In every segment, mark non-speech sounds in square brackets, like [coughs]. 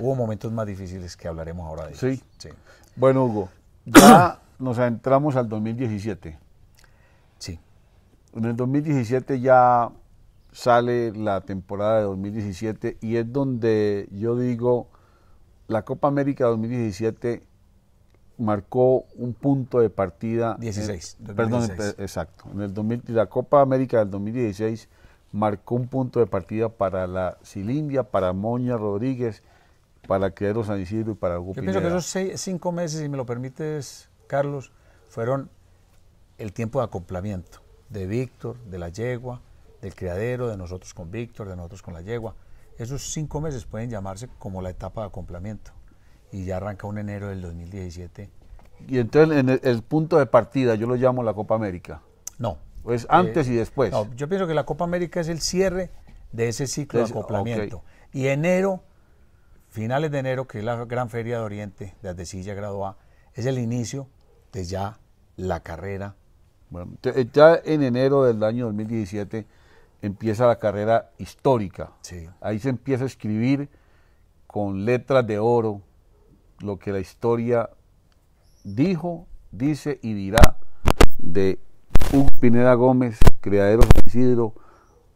hubo momentos más difíciles que hablaremos ahora de Sí. Bueno, Hugo, [clears throat] ya nos adentramos al 2017. Sí. En el 2017 ya sale la temporada de 2017 y es donde yo digo, la Copa América 2017 marcó un punto de partida. 16. perdón, exacto. En el la Copa América del 2016 marcó un punto de partida para la Cilindia, para Moña Rodríguez, para que San Isidro y para Hugo Yo pienso que esos cinco meses, si me lo permites, Carlos, fueron el tiempo de acoplamiento de Víctor, de la yegua, del criadero, de nosotros con Víctor, de nosotros con la yegua. Esos cinco meses pueden llamarse como la etapa de acoplamiento y ya arranca un enero del 2017. Y entonces en el, punto de partida yo lo llamo la Copa América. No. Es antes eh, y después. yo pienso que la Copa América es el cierre de ese ciclo de acoplamiento. Y enero finales de enero, que es la gran feria de Oriente de silla grado A, es el inicio de ya la carrera. Bueno, eh, ya en enero del año 2017 empieza la carrera histórica. Ahí se empieza a escribir con letras de oro lo que la historia dijo, dice y dirá de Hugo Pineda Gómez, creadero de Isidro,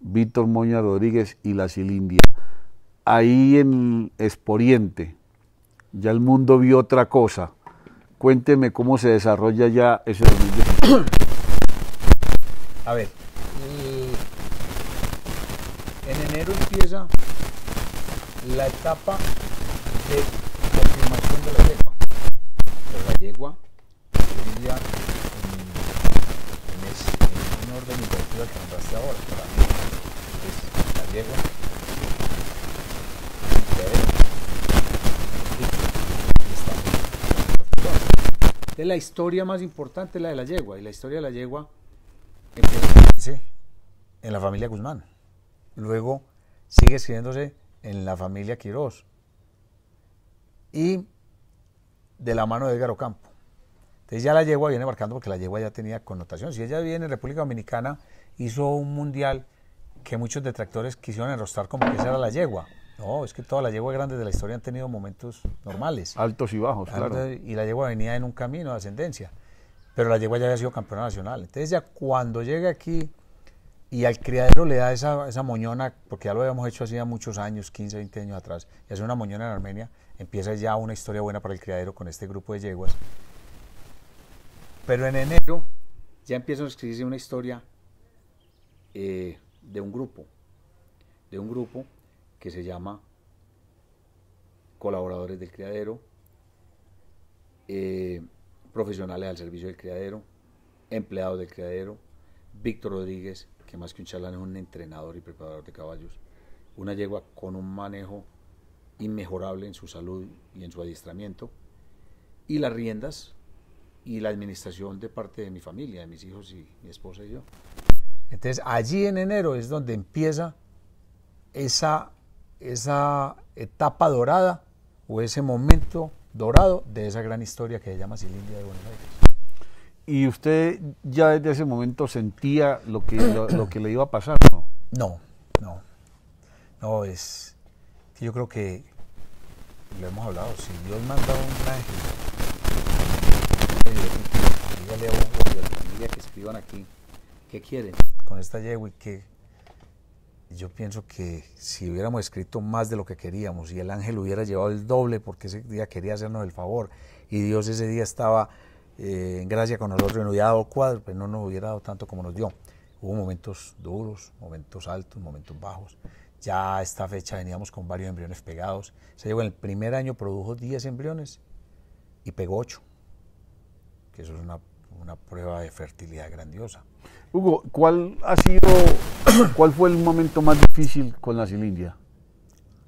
Víctor Moña Rodríguez y La Cilindia ahí en Exporiente, ya el mundo vio otra cosa. Cuénteme cómo se desarrolla ya ese dominio A ver, mm, en enero empieza la etapa de confirmación de la yegua. Pero la yegua, hoy día, en, en, en un orden imperativo que nombraste ahora, para mí es la yegua es la historia más importante, la de la yegua. Y la historia de la yegua en la familia Guzmán. Luego sigue escribiéndose en la familia Quirós. Y de la mano de Edgar Ocampo. Entonces ya la yegua viene marcando porque la yegua ya tenía connotación. Si ella viene en República Dominicana, hizo un mundial que muchos detractores quisieron enrostar como que esa era la yegua. No, es que todas las yeguas grandes de la historia han tenido momentos normales. Altos y bajos, claro. Y la yegua venía en un camino de ascendencia. Pero la yegua ya había sido campeona nacional. Entonces ya cuando llega aquí y al criadero le da esa, moñona, porque ya lo habíamos hecho hacía muchos años, 15, 20 años atrás, y hace una moñona en Armenia, empieza ya una historia buena para el criadero con este grupo de yeguas. Pero en enero ya empieza a escribirse una historia eh, de un grupo, de un grupo que se llama Colaboradores del Criadero, eh, Profesionales al Servicio del Criadero, Empleados del Criadero, Víctor Rodríguez, que más que un chalán es un entrenador y preparador de caballos, una yegua con un manejo inmejorable en su salud y en su adiestramiento, y las riendas y la administración de parte de mi familia, de mis hijos y mi esposa y yo. Entonces allí en enero es donde empieza esa esa etapa dorada o ese momento dorado de esa gran historia que se llama Silindia de Buenos Aires. ¿Y usted ya desde ese momento sentía lo que, lo, que le iba a pasar? No, no, no. no es que yo creo que lo hemos hablado, si Dios manda un ángel, a la familia que escriban aquí, ¿qué quieren? Con esta yegua y que yo pienso que si hubiéramos escrito más de lo que queríamos y el ángel hubiera llevado el doble porque ese día quería hacernos el favor y Dios ese día estaba eh, en gracia con nosotros y nos hubiera dado cuadro, pues no nos hubiera dado tanto como nos dio. Hubo momentos duros, momentos altos, momentos bajos. Ya a esta fecha veníamos con varios embriones pegados. Se llevó en el primer año, produjo 10 embriones y pegó 8, que eso es una, una prueba de fertilidad grandiosa. Hugo, ¿cuál ha sido [coughs] ¿Cuál fue el momento más difícil con la Cilindia?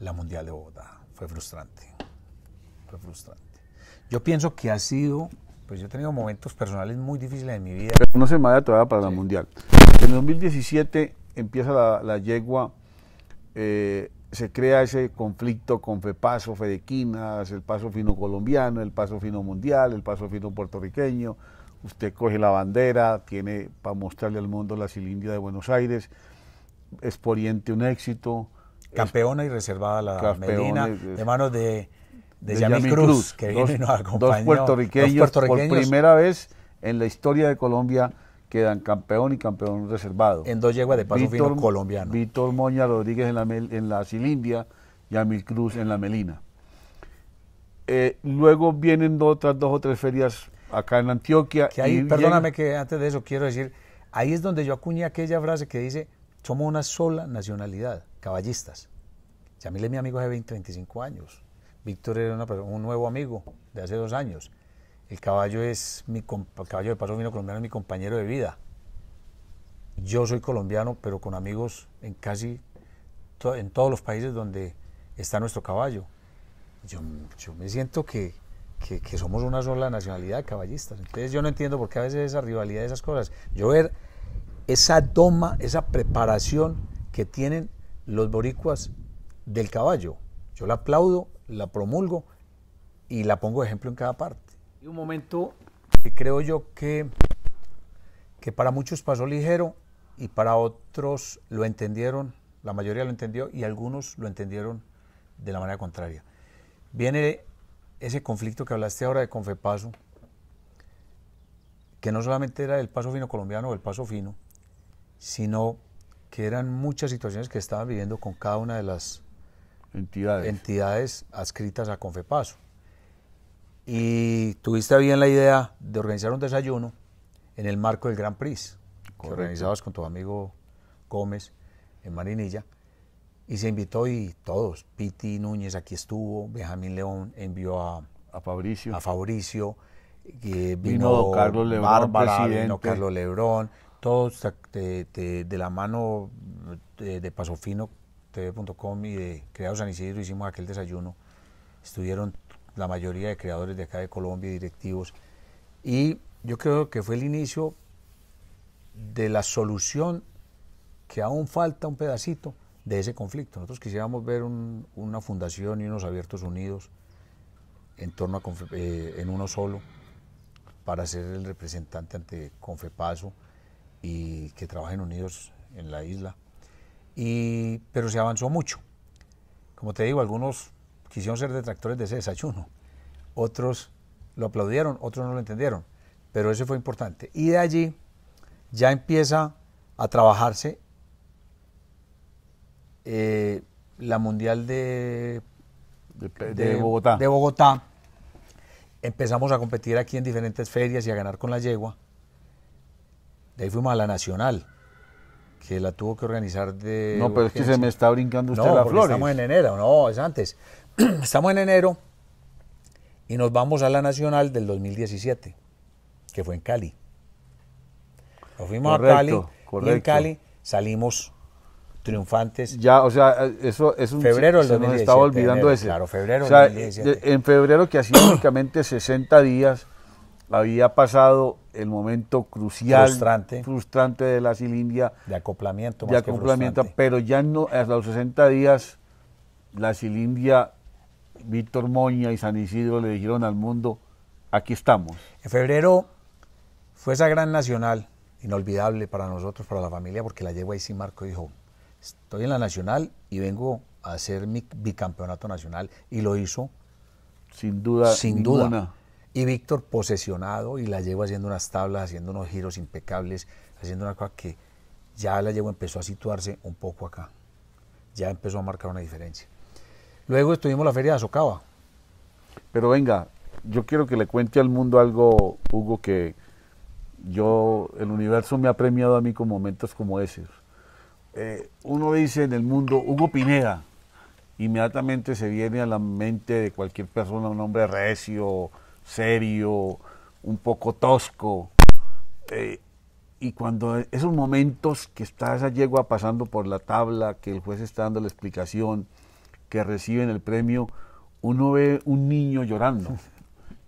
La Mundial de Bogotá. Fue frustrante. Fue frustrante. Yo pienso que ha sido, pues yo he tenido momentos personales muy difíciles en mi vida. Pero no se me para la Mundial. En 2017 empieza la, yegua, eh, se crea ese conflicto con FEPASO, FEDEQUINAS, el paso fino colombiano, el paso fino mundial, el paso fino puertorriqueño usted coge la bandera, tiene para mostrarle al mundo la cilindria de Buenos Aires, es por un éxito. Campeona y reservada la Medina, de manos de, de, Yamil Cruz, que dos, nos Dos puertorriqueños, por primera vez en la historia de Colombia quedan campeón y campeón reservado. En dos yeguas de paso Víctor, fino colombiano. Víctor Moña Rodríguez en la, en la Cilindia, Yamil Cruz en la Melina. Eh, luego vienen otras dos o tres ferias acá en Antioquia. perdóname que antes de eso quiero decir, ahí es donde yo acuñé aquella frase que dice, somos una sola nacionalidad, caballistas. Yamil es mi amigo de 20, 25 años. Víctor era un nuevo amigo de hace dos años. El caballo es mi caballo de paso vino colombiano es mi compañero de vida. Yo soy colombiano, pero con amigos en casi en todos los países donde está nuestro caballo. yo me siento que, que, somos una sola nacionalidad, caballistas. Entonces yo no entiendo por qué a veces esa rivalidad, esas cosas. Yo ver esa doma, esa preparación que tienen los boricuas del caballo. Yo la aplaudo, la promulgo y la pongo ejemplo en cada parte. Y un momento que creo yo que, que para muchos pasó ligero y para otros lo entendieron, la mayoría lo entendió y algunos lo entendieron de la manera contraria. Viene ese conflicto que hablaste ahora de Confepaso, que no solamente era el paso fino colombiano o el paso fino, sino que eran muchas situaciones que estaban viviendo con cada una de las entidades, adscritas a Confepaso. Y tuviste bien la idea de organizar un desayuno en el marco del Gran Prix, que organizabas con tu amigo Gómez en Marinilla y se invitó y todos, Piti Núñez aquí estuvo, Benjamín León envió a, a Fabricio. A vino, Carlos Lebrón, todos de, la mano de, Pasofino TV.com y de Creados San Isidro hicimos aquel desayuno. Estuvieron la mayoría de creadores de acá de Colombia, directivos. Y yo creo que fue el inicio de la solución que aún falta un pedacito de ese conflicto. Nosotros quisiéramos ver una fundación y unos abiertos unidos en torno a eh, en uno solo para ser el representante ante Confepaso y que trabajen unidos en la isla. pero se avanzó mucho. Como te digo, algunos quisieron ser detractores de ese desayuno, otros lo aplaudieron, otros no lo entendieron, pero eso fue importante. Y de allí ya empieza a trabajarse eh, la Mundial de, de, Bogotá. de Bogotá, empezamos a competir aquí en diferentes ferias y a ganar con la yegua. De ahí fuimos a la Nacional, que la tuvo que organizar de... No, pero es que se me está brincando usted la flor. Estamos en enero, no, es antes. [clears throat] estamos en enero y nos vamos a la Nacional del 2017, que fue en Cali. Nos fuimos a Cali y en Cali salimos triunfantes. Ya, o sea, eso es un... Febrero se nos estaba olvidando ese. Claro, febrero o sea, En febrero, que hacía únicamente 60 días, había pasado el momento crucial, frustrante, frustrante de la cilindia. De acoplamiento. Más de acoplamiento, pero ya no, hasta los 60 días, la cilindia, Víctor Moña y San Isidro le dijeron al mundo, aquí estamos. En febrero fue esa gran nacional, inolvidable para nosotros, para la familia, porque la llegó ahí sin Marco dijo, estoy en la nacional y vengo a hacer mi bicampeonato nacional y lo hizo sin duda sin duda y Víctor posesionado y la llevo haciendo unas tablas haciendo unos giros impecables haciendo una cosa que ya la llevo empezó a situarse un poco acá ya empezó a marcar una diferencia luego estuvimos la feria de Socava pero venga yo quiero que le cuente al mundo algo Hugo que yo el universo me ha premiado a mí con momentos como esos eh, uno dice en el mundo Hugo Pineda, inmediatamente se viene a la mente de cualquier persona un hombre recio, serio, un poco tosco. Eh, y cuando esos momentos que está esa yegua pasando por la tabla, que el juez está dando la explicación, que reciben el premio, uno ve un niño llorando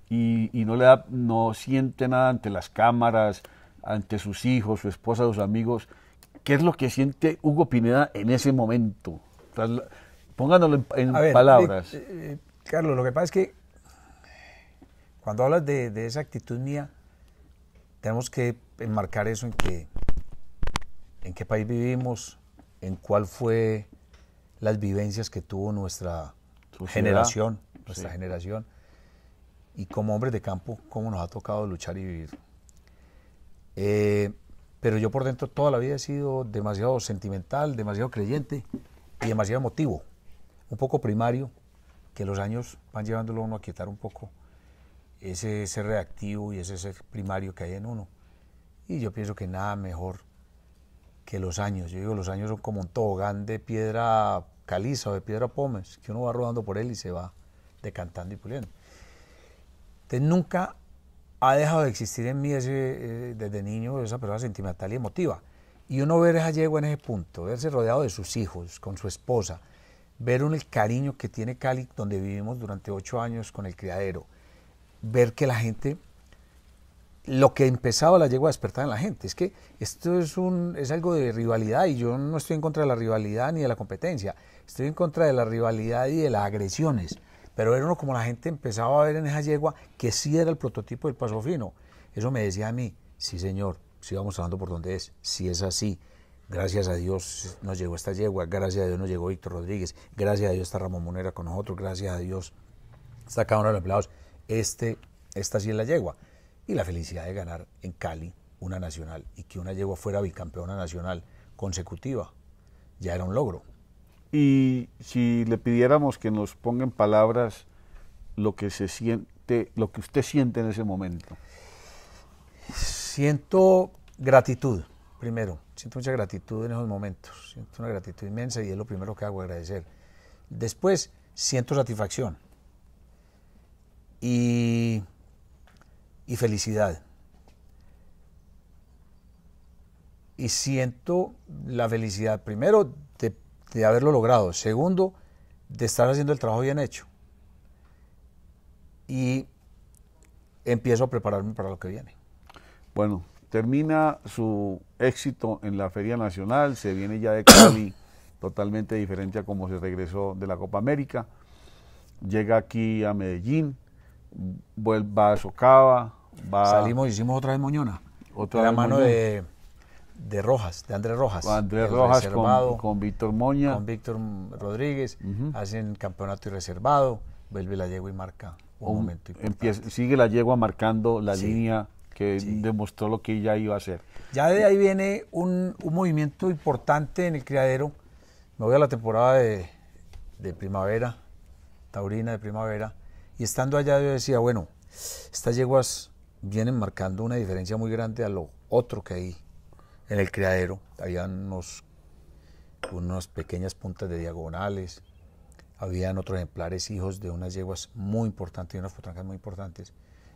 y, y no le da, no siente nada ante las cámaras, ante sus hijos, su esposa, sus amigos ¿Qué es lo que siente Hugo Pineda en ese momento? Pónganlo en, palabras. Eh, eh, Carlos, lo que pasa es que cuando hablas de, esa actitud mía, tenemos que enmarcar eso en qué país vivimos, en cuál fue las vivencias que tuvo nuestra generación, nuestra generación, y como hombres de campo, cómo nos ha tocado luchar y vivir. Eh, pero yo por dentro toda la vida he sido demasiado sentimental, demasiado creyente y demasiado emotivo, un poco primario, que los años van llevándolo a uno a quietar un poco ese ser reactivo y ese ser primario que hay en uno. Y yo pienso que nada mejor que los años. Yo digo, los años son como un tobogán de piedra caliza o de piedra pómez, que uno va rodando por él y se va decantando y puliendo. Entonces nunca ha dejado de existir en mí ese, eh, desde niño esa persona sentimental y emotiva. Y uno ver esa yegua en ese punto, verse rodeado de sus hijos, con su esposa, ver el cariño que tiene Cali, donde vivimos durante ocho años con el criadero, ver que la gente, lo que empezaba la yegua a despertar en la gente, es que esto es, un, es algo de rivalidad y yo no estoy en contra de la rivalidad ni de la competencia, estoy en contra de la rivalidad y de las agresiones. Pero era uno como la gente empezaba a ver en esa yegua que sí era el prototipo del paso fino. Eso me decía a mí, sí señor, sí vamos hablando por donde es, si es así. Gracias a Dios nos llegó esta yegua, gracias a Dios nos llegó Víctor Rodríguez, gracias a Dios está Ramón Monera con nosotros, gracias a Dios está cada uno de los empleados. Este, esta sí es la yegua. Y la felicidad de ganar en Cali una nacional y que una yegua fuera bicampeona nacional consecutiva ya era un logro. Y si le pidiéramos que nos ponga en palabras lo que se siente, lo que usted siente en ese momento. Siento gratitud, primero. Siento mucha gratitud en esos momentos. Siento una gratitud inmensa y es lo primero que hago, agradecer. Después, siento satisfacción y, y felicidad. Y siento la felicidad primero de haberlo logrado. Segundo, de estar haciendo el trabajo bien hecho. Y empiezo a prepararme para lo que viene. Bueno, termina su éxito en la Feria Nacional, se viene ya de Cali [coughs] totalmente diferente a cómo se regresó de la Copa América. Llega aquí a Medellín, va a Socava, va Salimos, hicimos otra vez Moñona. Otra de la mano de de Rojas, de Andrés Rojas. Andrés Rojas con, Víctor Moña. Con Víctor Rodríguez. Hacen campeonato y reservado. Vuelve la yegua y marca un, momento empieza, sigue la yegua marcando la línea que demostró lo que ella iba a hacer. Ya de ahí viene un, movimiento importante en el criadero. Me voy a la temporada de primavera, taurina de primavera. Y estando allá yo decía, bueno, estas yeguas vienen marcando una diferencia muy grande a lo otro que hay en el criadero. Había unos, unas pequeñas puntas de diagonales. Habían otros ejemplares hijos de unas yeguas muy importantes y unas potrancas muy importantes.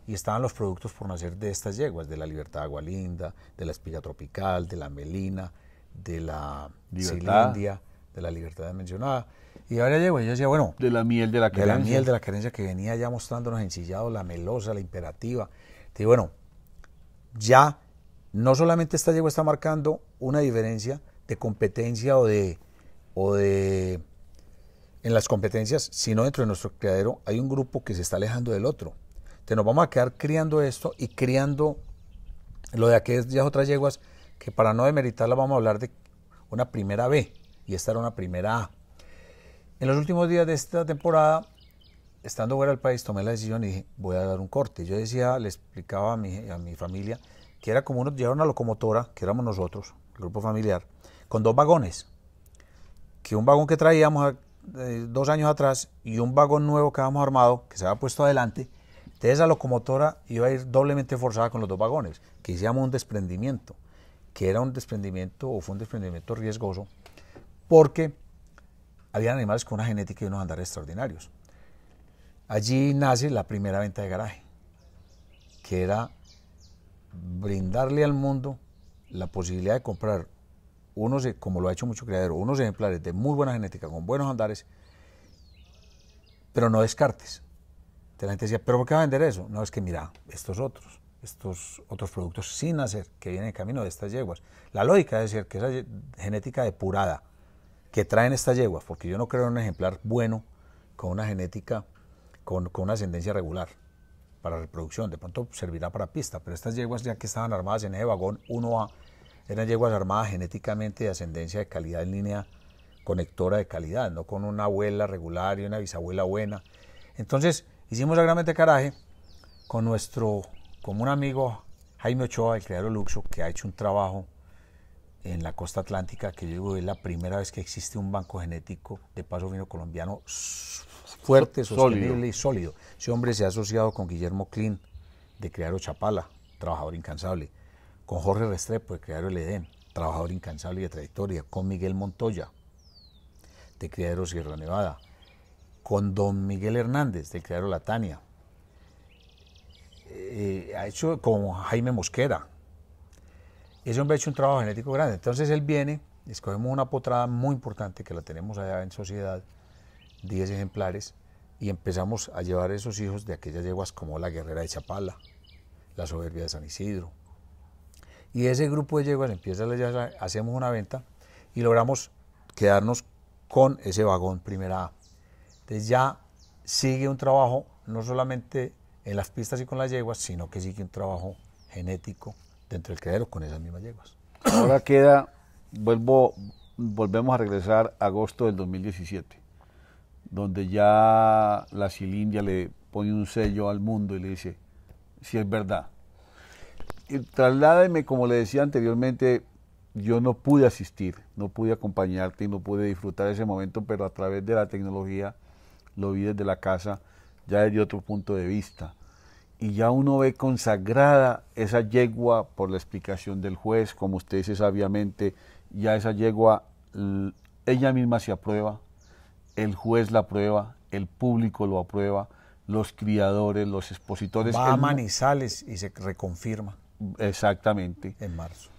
Y estaban los productos por nacer de estas yeguas, de la Libertad agua linda, de la espilla Tropical, de la Melina, de la cilindia, de la Libertad mencionada. Y ahora llegó yo decía, bueno. De la miel de la carencia. De la miel de la querencia que venía ya mostrándonos ensillado, la melosa, la imperativa. Y bueno, ya no solamente esta yegua está marcando una diferencia de competencia o de, o de en las competencias, sino dentro de nuestro criadero hay un grupo que se está alejando del otro. Entonces nos vamos a quedar criando esto y criando lo de aquellas otras yeguas que para no demeritarla vamos a hablar de una primera B y esta era una primera A. En los últimos días de esta temporada, estando fuera del país, tomé la decisión y dije, voy a dar un corte. Yo decía, le explicaba a a mi familia, que era como uno llevaba una locomotora, que éramos nosotros, el grupo familiar, con dos vagones. Que un vagón que traíamos eh, dos años atrás y un vagón nuevo que habíamos armado, que se había puesto adelante, entonces esa locomotora iba a ir doblemente forzada con los dos vagones, que hicimos un desprendimiento, que era un desprendimiento o fue un desprendimiento riesgoso, porque había animales con una genética y unos andares extraordinarios. Allí nace la primera venta de garaje, que era brindarle al mundo la posibilidad de comprar unos, e, como lo ha hecho mucho criadero, unos ejemplares de muy buena genética, con buenos andares, pero no descartes. Entonces la gente decía, ¿pero por qué va a vender eso? No, es que mira, estos otros, estos otros productos sin hacer, que vienen en camino de estas yeguas. La lógica es decir que esa genética depurada que traen estas yeguas, porque yo no creo en un ejemplar bueno con una genética, con, con una ascendencia regular para reproducción, de pronto servirá para pista, pero estas yeguas ya que estaban armadas en ese vagón 1A, eran yeguas armadas genéticamente de ascendencia de calidad en línea conectora de calidad, no con una abuela regular y una bisabuela buena. Entonces hicimos gran caraje con nuestro común amigo Jaime Ochoa, el creador Luxo, que ha hecho un trabajo en la costa atlántica, que yo digo es la primera vez que existe un banco genético de paso fino colombiano fuerte, sostenible y sólido. Ese hombre se ha asociado con Guillermo Klein, de Crear Chapala, trabajador incansable, con Jorge Restrepo, de Crear El Edén, trabajador incansable y de trayectoria, con Miguel Montoya, de Criadero Sierra Nevada, con don Miguel Hernández, de Criadero La Tania, eh, ha hecho con Jaime Mosquera. Ese hombre ha hecho un trabajo genético grande. Entonces él viene, escogemos una potrada muy importante que la tenemos allá en sociedad, 10 ejemplares, y empezamos a llevar esos hijos de aquellas yeguas como la guerrera de Chapala, la soberbia de San Isidro. Y ese grupo de yeguas empieza a hacemos una venta y logramos quedarnos con ese vagón primera A. Entonces ya sigue un trabajo no solamente en las pistas y con las yeguas, sino que sigue un trabajo genético dentro del criadero con esas mismas yeguas. Ahora queda, vuelvo, volvemos a regresar a agosto del 2017 donde ya la cilindria le pone un sello al mundo y le dice, si es verdad. Y trasládeme, como le decía anteriormente, yo no pude asistir, no pude acompañarte y no pude disfrutar ese momento, pero a través de la tecnología lo vi desde la casa, ya desde otro punto de vista. Y ya uno ve consagrada esa yegua por la explicación del juez, como usted dice sabiamente, ya esa yegua ella misma se aprueba, el juez la aprueba, el público lo aprueba, los criadores, los expositores. Va a Manizales y se reconfirma. Exactamente. En marzo.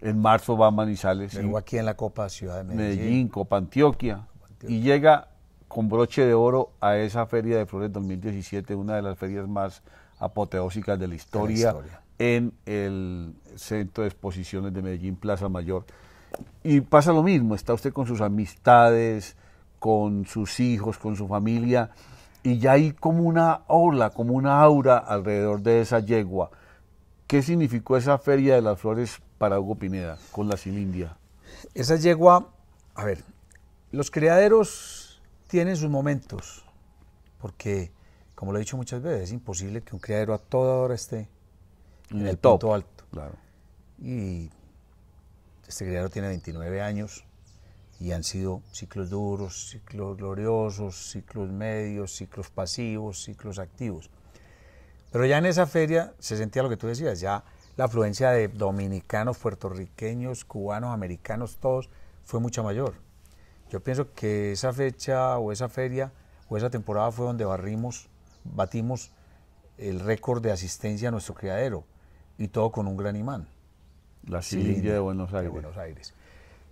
En marzo va a Manizales. Luego aquí en la Copa Ciudad de Medellín. Medellín, Copa Antioquia. Y llega con broche de oro a esa Feria de Flores 2017, una de las ferias más apoteósicas de la historia. en el Centro de Exposiciones de Medellín, Plaza Mayor. Y pasa lo mismo, está usted con sus amistades, con sus hijos, con su familia, y ya hay como una ola, como una aura alrededor de esa yegua. ¿Qué significó esa Feria de las Flores para Hugo Pineda con la Cilindia? Esa yegua, a ver, los criaderos tienen sus momentos, porque, como lo he dicho muchas veces, es imposible que un criadero a toda hora esté en, el, punto alto. Claro. Y este criadero tiene 29 años, y han sido ciclos duros, ciclos gloriosos, ciclos medios, ciclos pasivos, ciclos activos. Pero ya en esa feria se sentía lo que tú decías, ya la afluencia de dominicanos, puertorriqueños, cubanos, americanos, todos, fue mucha mayor. Yo pienso que esa fecha o esa feria o esa temporada fue donde barrimos, batimos el récord de asistencia a nuestro criadero y todo con un gran imán. La civil De Buenos Aires.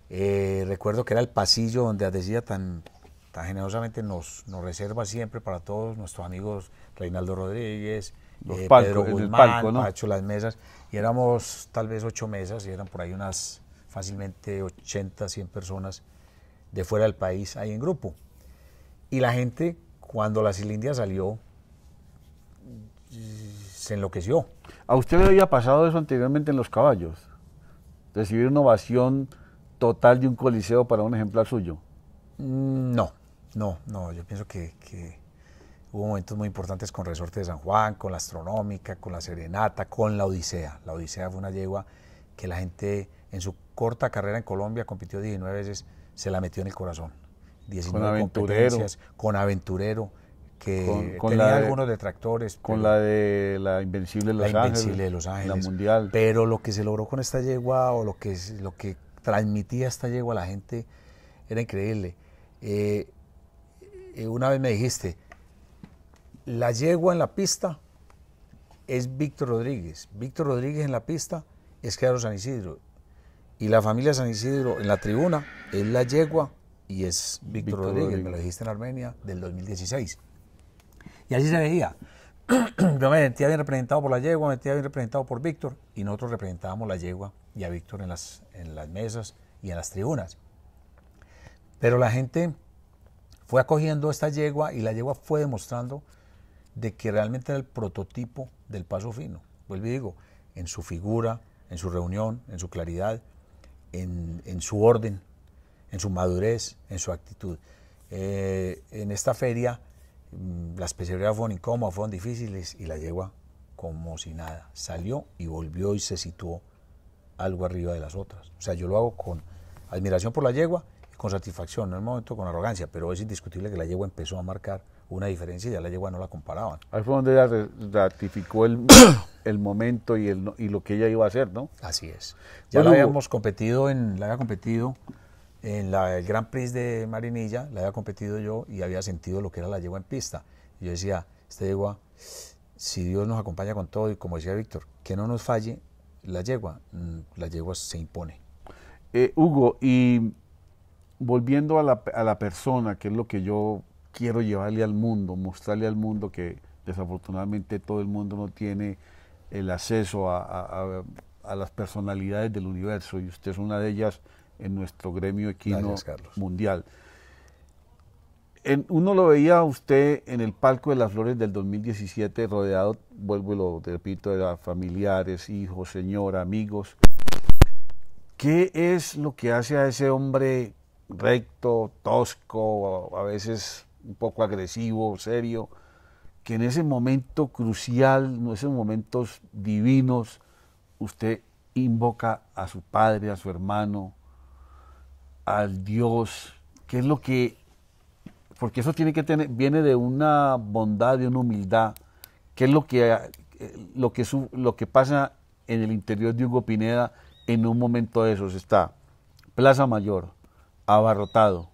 Eh, recuerdo que era el pasillo donde decía tan, tan generosamente nos, nos reserva siempre para todos nuestros amigos Reinaldo Rodríguez, Los eh, Pedro Guzmán, palco, las mesas. Y éramos tal vez ocho mesas y eran por ahí unas fácilmente 80, 100 personas de fuera del país ahí en grupo. Y la gente, cuando la Cilindia salió, se enloqueció. ¿A usted le había pasado eso anteriormente en los caballos? Recibir una ovación total de un coliseo para un ejemplar suyo? Mm, no, no, no. Yo pienso que, hubo momentos muy importantes con Resorte de San Juan, con la Astronómica, con la Serenata, con la Odisea. La Odisea fue una yegua que la gente en su corta carrera en Colombia compitió 19 veces, se la metió en el corazón. 19 con competencias, con aventurero, que con, tenía algunos detractores. Con la de la Invencible de Los la Invencible de Los Ángeles. La Mundial. Pero lo que se logró con esta yegua o lo que, lo que transmitía esta yegua a la gente era increíble. Eh, eh, una vez me dijiste, la yegua en la pista es Víctor Rodríguez. Víctor Rodríguez en la pista es Claro San Isidro. Y la familia San Isidro en la tribuna es la yegua y es Víctor Rodríguez. Rodríguez. Me lo dijiste en Armenia del 2016. Y así se veía. [clears throat] Yo me sentía bien representado por la yegua, me sentía bien representado por Víctor y nosotros representábamos la yegua y a Víctor en las, en las mesas y en las tribunas. Pero la gente fue acogiendo esta yegua y la yegua fue demostrando de que realmente era el prototipo del paso fino. Vuelvo y digo, en su figura, en su reunión, en su claridad, en, su orden, en su madurez, en su actitud. Eh, en esta feria mm, las pesebreras fueron incómodas, fueron difíciles y la yegua como si nada. Salió y volvió y se situó algo arriba de las otras. O sea, yo lo hago con admiración por la yegua y con satisfacción, en el momento con arrogancia, pero es indiscutible que la yegua empezó a marcar una diferencia y ya la yegua no la comparaban. Ahí fue donde ella ratificó el, [coughs] el momento y, lo que ella iba a hacer, ¿no? Así es. Ya habíamos competido en, la había competido en la, el Gran Prix de Marinilla, la había competido yo y había sentido lo que era la yegua en pista. yo decía, esta yegua, si Dios nos acompaña con todo y como decía Víctor, que no nos falle, la yegua, mm, la yegua se impone. Eh, Hugo, y volviendo a la, a la, persona, que es lo que yo quiero llevarle al mundo, mostrarle al mundo que desafortunadamente todo el mundo no tiene el acceso a, a, las personalidades del universo, y usted es una de ellas en nuestro gremio equino mundial uno lo veía usted en el Palco de las Flores del 2017, rodeado, vuelvo y lo repito, de familiares, hijos, señora, amigos. ¿Qué es lo que hace a ese hombre recto, tosco, a veces un poco agresivo, serio, que en ese momento crucial, en esos momentos divinos, usted invoca a su padre, a su hermano, al Dios? ¿Qué es lo que porque eso tiene que tener, viene de una bondad, de una humildad, que es lo que, eh, lo que, lo que pasa en el interior de Hugo Pineda en un momento de esos. Está Plaza Mayor, abarrotado,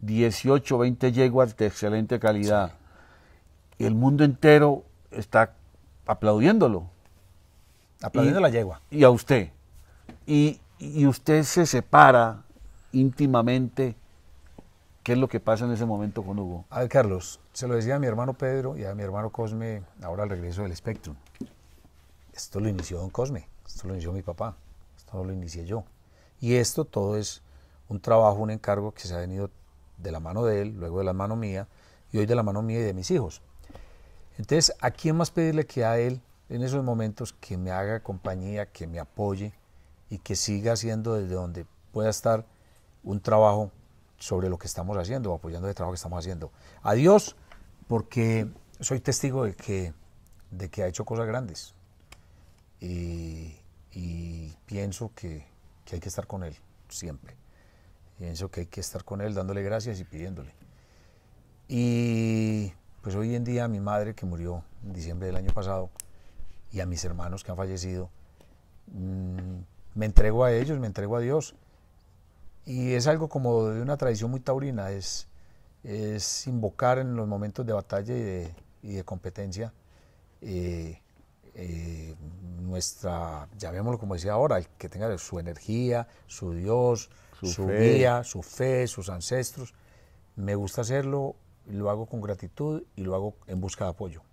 18, 20 yeguas de excelente calidad. y El mundo entero está aplaudiéndolo. Aplaudiendo la yegua. Y a usted. Y, y usted se separa íntimamente ¿Qué es lo que pasa en ese momento con Hugo? A ver, Carlos, se lo decía a mi hermano Pedro y a mi hermano Cosme ahora al regreso del Spectrum. Esto lo inició Don Cosme, esto lo inició mi papá, esto lo inicié yo. Y esto todo es un trabajo, un encargo que se ha venido de la mano de él, luego de la mano mía y hoy de la mano mía y de mis hijos. Entonces, ¿a quién más pedirle que a él en esos momentos que me haga compañía, que me apoye y que siga haciendo desde donde pueda estar un trabajo sobre lo que estamos haciendo, apoyando el trabajo que estamos haciendo. A Dios, porque soy testigo de que, de que ha hecho cosas grandes. Y, pienso que, hay que estar con Él siempre. Pienso que hay que estar con Él dándole gracias y pidiéndole. Y pues hoy en día mi madre que murió en diciembre del año pasado y a mis hermanos que han fallecido, mm, me entrego a ellos, me entrego a Dios y es algo como de una tradición muy taurina, es, es invocar en los momentos de batalla y de, competencia eh, eh, nuestra, llamémoslo como decía ahora, el que tenga su energía, su Dios, su, guía, su fe, sus ancestros. Me gusta hacerlo, lo hago con gratitud y lo hago en busca de apoyo.